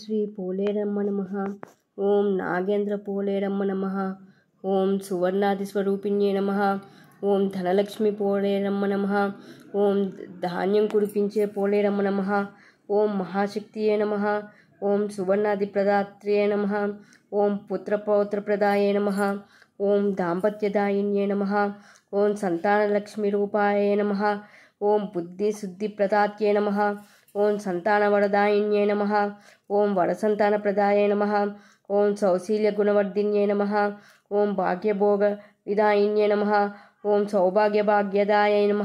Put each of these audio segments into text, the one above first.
శ్రీ పోలేరమ్మ నమ ఓం నాగేంద్ర పోలేరమ్మ నమ ఓం సువర్ణాది స్వరూపిణ్యే నమ ఓం ధనలక్ష్మి పోలేరమ్మ నమ ఓం ధాన్యం కురిపించే పోలేరమ్మ నమ ఓం మహాశక్తియే నమ ఓం సువర్ణాది ప్రదాత్రియే నమ ఓం పుత్రపౌత్ర పుత్రపౌత్రప్రదాయే నమ ఓం దాంపత్యదాయిన్యే నమ ఓం సంతానలక్ష్మి రూపాయ నమ ఓం బుద్ధి శుద్ధి ప్రదాత్యే నమ ओं सनवरदाय नम ओं वरसंतान प्रदाय नम ओं सौशील्य गुणवर्धि नम ओं भाग्यभोग विधाय नम ओं सौभाग्यभाग्यदाय नम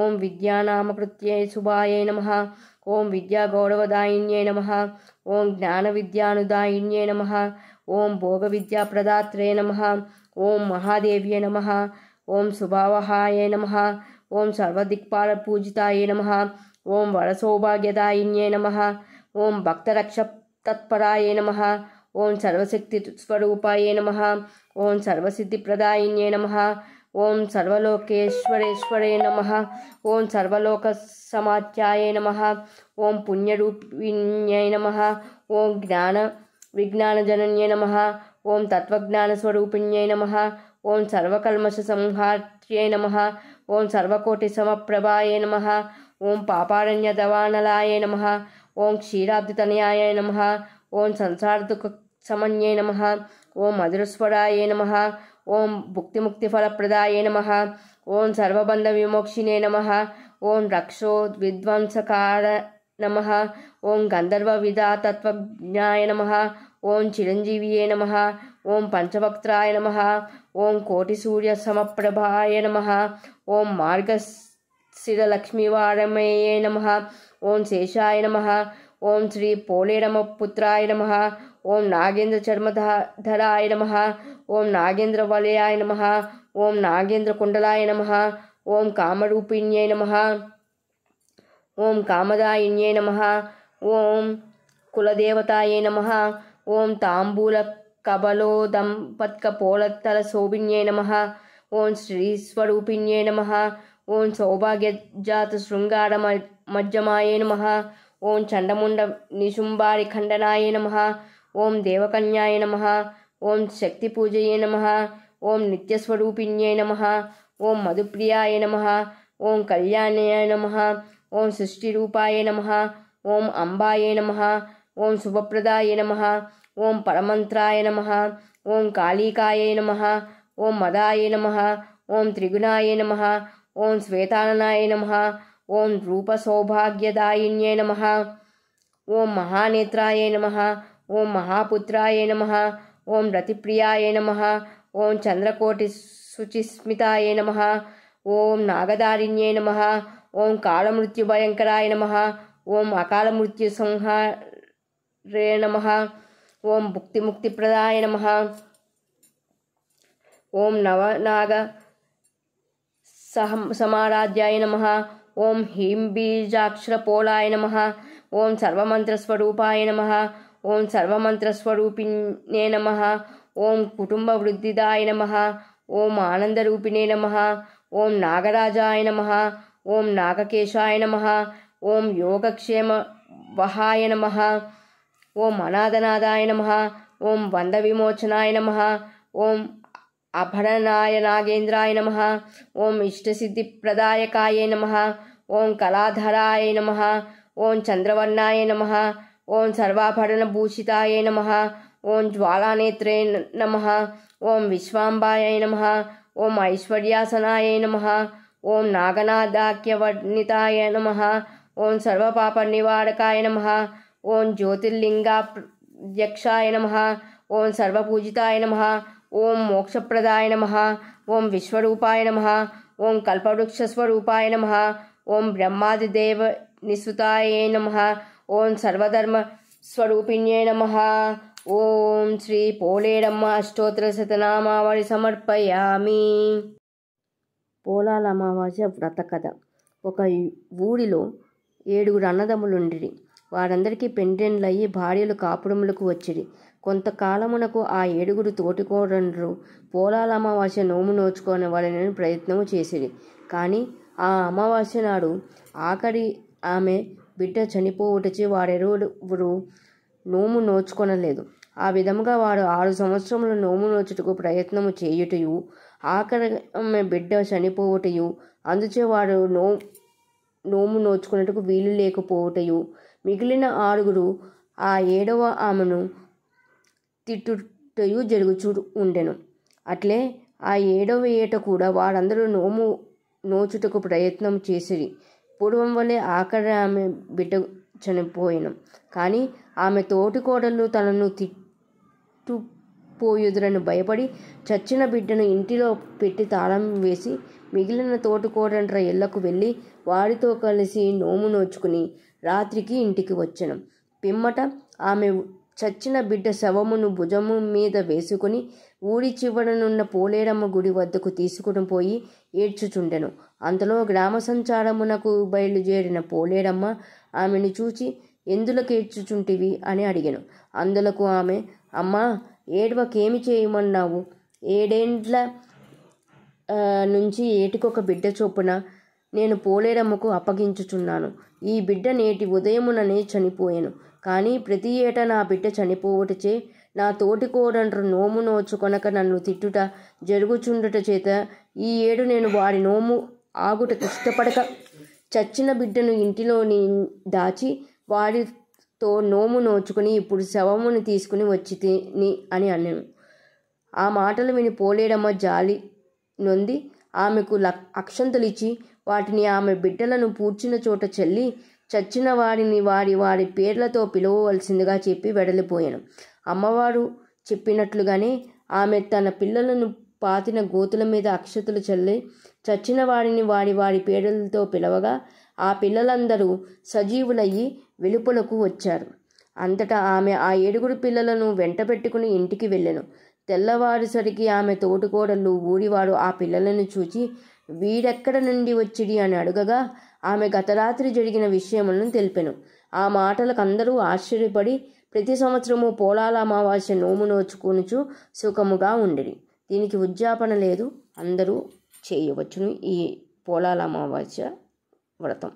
ओं विद्यानाम शुभाय नम ओं विद्यागौरवदाय नम ओं ज्ञान विद्यादाय नम ओं भोग विद्याप्रदात्रे नम ओं महादेव्य नम ओं सुभावहाय नम ओं सर्वदिक्पाल सर्वदिक्पालपूजिताय नम ॐ वरसौभाग्यदायिन्ये नमः ॐ भक्तरक्षतत्पराय नमः ॐ सर्वशक्तिस्वरूपाय नमः ॐ सर्वसिद्धिप्रदायिन्ये नमः ॐ सर्वलोकेश्वरेश्वरे नमः ॐ सर्वलोकसमाख्याय नमः ॐ पुण्यरूपिण्यै नमः ॐ ज्ञानविज्ञानजनन्ये नमः ॐ तत्त्वज्ञानस्वरूपिण्ये नमः ॐ सर्वकल्मषसंहात्ये नमः ॐ सर्वकोटिसमप्रभाय नमः ओं पापारण्यदवानलाय नमः ॐ क्षीराब्धितन्याय नमः ॐ संसारदुकसमन्ये नमः ॐ मधुरस्वराय नमः ॐ भुक्तिमुक्तिफलप्रदाय नमः ॐ सर्वबन्धविमोक्षिने नमः ॐ रक्षो विद्वंसकार नमः ॐ गन्धर्वविदातत्त्वज्ञाय नमः ॐ चिरञ्जीवै नमः ॐ पञ्चवक्त्राय नमः ॐ कोटिसूर्यसमप्रभाय नमः ॐ मार्गस् श्रीलक्ष्मीवारमय नमः ॐ शेषाय नमः ओं श्रीपोळेरमपुत्राय नमः ॐ नागेन्द्रचर्मधा नमः ॐ नागेन्द्रवलयाय नमः ॐ नागेन्द्रकुण्डलाय नमः ॐ कामरूपिण्ये नमः ॐ कामदायिन्ये नमः ॐ कुलदेवतायै नमः ॐ ताम्बूलकबलोदम्पत्कपोलतलसोभिन्य नमः ॐ श्रीस्वरूपिण्ये नमः ओं जात श्रृंगार मज्जमाये नम ओं चंडमुंड निशुंबारी खंडनाये नम ओं देवकन्याय नम ओं शक्तिपूजये नम ओं नित्यस्वरूपिण्ये नम ओं मधुप्रियाय नम ओं कल्याणय नम ओं सृष्टिपाय नम ओं अंबाये नम ओं शुभप्रदाय नम ओं परमंत्राय नम ओं कालिकाय नम ओं मदाय नम ओं त्रिगुणाय नम ॐ श्वेताननाय नमः ॐ ॐपसौभाग्यदायिन्ये नमः ॐ महानेत्राय नमः ॐ महापुत्राय नमः ॐ रतिप्रियाय नमः ॐ चन्द्रकोटिसुचिस्मिताय नमः ॐ नागदारिण्यै नमः ॐ कालमृत्युभयङ्कराय नमः ॐ अकालमृत्युसंहारे नमः ॐ भुक्तिमुक्तिप्रदाय नमः ॐ नवनाग स समाराध्याय नमः ॐ हिमबीजाक्षरपोलाय नमः ॐ सर्वमन्त्रस्वरूपाय नमः ॐ सर्वमन्त्रस्वरूपिणे नमः ॐ कुटुम्बवृद्धिदाय नमः ॐ आनन्दरूपिणे नमः ॐ नागराजाय नमः ॐ नागकेशाय नमः ॐ योगक्षेमवहाय नमः ॐ अनादनादाय नमः ॐ वन्दविमोचनाय नमः ॐ अभणनाय नागेन्द्राय नमः ॐ इष्टसिद्धिप्रदायकाय नमः ॐ कलाधराय नमः ॐ चन्द्रवर्णाय नमः ॐ सर्वाभरणभूषिताय नमः ॐ ज्वालानेत्रे नमः ॐ विश्वाम्बाय नमः ॐ ऐश्वर्यासनाय नमः ॐ नागनादाख्यवर्णिताय नमः ॐ सर्वपापनिवारकाय नमः ॐ ज्योतिर्लिङ्गाप्रत्यक्षाय नमः ॐ सर्वपूजिताय नमः ఓం మోక్షప్రదాయ నమ ఓం విశ్వరూపాయ నమ ఓం కల్పవృక్షస్వరూపాయ నమ ఓం బ్రహ్మాదిదేవ నిసుతాయ నమ ఓం సర్వధర్మ స్వరూపిణ్యే నమ ఓం శ్రీ పోలేరమ్మ అష్టోత్తర శతనామావళి సమర్పయామి పోలాల అమావాస్య వ్రత కథ ఒక ఊరిలో ఏడుగురు అన్నదమ్ములుండి వారందరికీ పెండెండ్లయ్యి భార్యలు కాపురములకు వచ్చిరి కొంతకాలమునకు ఆ ఏడుగురు తోటికోడండ్రు పోలాల అమావాస్య నోము నోచుకొని వాళ్ళని ప్రయత్నము చేసిరి కానీ ఆ అమావాస్య నాడు ఆఖరి ఆమె బిడ్డ చనిపోవుటచి వారెరువురు నోము నోచుకొనలేదు ఆ విధముగా వారు ఆరు సంవత్సరములు నోము నోచుటకు ప్రయత్నము చేయుటయు ఆఖరి ఆమె బిడ్డ చనిపోవుటయు అందుచే వారు నో నోము నోచుకున్నట్టుకు వీలు లేకపోవుటయు మిగిలిన ఆరుగురు ఆ ఏడవ ఆమెను తిట్టుటయు జరుగుచూ ఉండెను అట్లే ఆ ఏడవ ఏట కూడా వారందరూ నోము నోచుటకు ప్రయత్నం చేసిరి పూర్వం వలె ఆఖరి ఆమె బిడ్డ చనిపోయాను కానీ ఆమె తోటి తనను తిట్టుపోయుదురని భయపడి చచ్చిన బిడ్డను ఇంటిలో పెట్టి తాళం వేసి మిగిలిన తోటి కోడంట్ర ఇళ్లకు వెళ్ళి వారితో కలిసి నోము నోచుకుని రాత్రికి ఇంటికి వచ్చాను పిమ్మట ఆమె చచ్చిన బిడ్డ శవమును భుజము మీద వేసుకుని ఊరి చివరనున్న పోలేరమ్మ గుడి వద్దకు తీసుకుని పోయి ఏడ్చుచుండెను అంతలో గ్రామ సంచారమునకు బయలుదేరిన పోలేరమ్మ ఆమెను చూచి ఎందులకు ఏడ్చుచుంటివి అని అడిగాను అందులకు ఆమె అమ్మా ఏడవకేమి చేయమన్నావు ఏడేండ్ల నుంచి ఏటికొక బిడ్డ చొప్పున నేను పోలేరమ్మకు అప్పగించుచున్నాను ఈ బిడ్డ నేటి ఉదయముననే చనిపోయాను కానీ ప్రతి ఏట నా బిడ్డ చనిపోవుటచే నా తోటికోడండ్రు నోము నోచుకొనక నన్ను తిట్టుట జరుగుచుండుట చేత ఈ ఏడు నేను వారి నోము ఆగుట ఇష్టపడక చచ్చిన బిడ్డను ఇంటిలోని దాచి వారితో నోము నోచుకుని ఇప్పుడు శవమును తీసుకుని వచ్చి అని అన్నాను ఆ మాటలు విని పోలేడమ్మ జాలి నొంది ఆమెకు లక్ అక్షంతలిచ్చి వాటిని ఆమె బిడ్డలను పూడ్చిన చోట చెల్లి చచ్చిన వారిని వారి వారి పేర్లతో పిలవవలసిందిగా చెప్పి వెడలిపోయాను అమ్మవారు చెప్పినట్లుగానే ఆమె తన పిల్లలను పాతిన గోతుల మీద అక్షతలు చల్లి చచ్చిన వారిని వారి వారి పేర్లతో పిలవగా ఆ పిల్లలందరూ సజీవులయ్యి వెలుపలకు వచ్చారు అంతటా ఆమె ఆ ఏడుగురు పిల్లలను వెంట పెట్టుకుని ఇంటికి వెళ్ళెను తెల్లవారుసరికి ఆమె తోటుకోడళ్ళు ఊరివాడు ఆ పిల్లలను చూచి వీడెక్కడ నుండి వచ్చిడి అని అడుగగా ఆమె గత రాత్రి జరిగిన విషయములను తెలిపెను ఆ మాటలకు అందరూ ఆశ్చర్యపడి ప్రతి సంవత్సరము పోలాల అమావాస్య నోము నోచుకొనుచు సుఖముగా ఉండిరి దీనికి ఉద్యాపన లేదు అందరూ చేయవచ్చును ఈ పోలాల అమావాస్య వ్రతం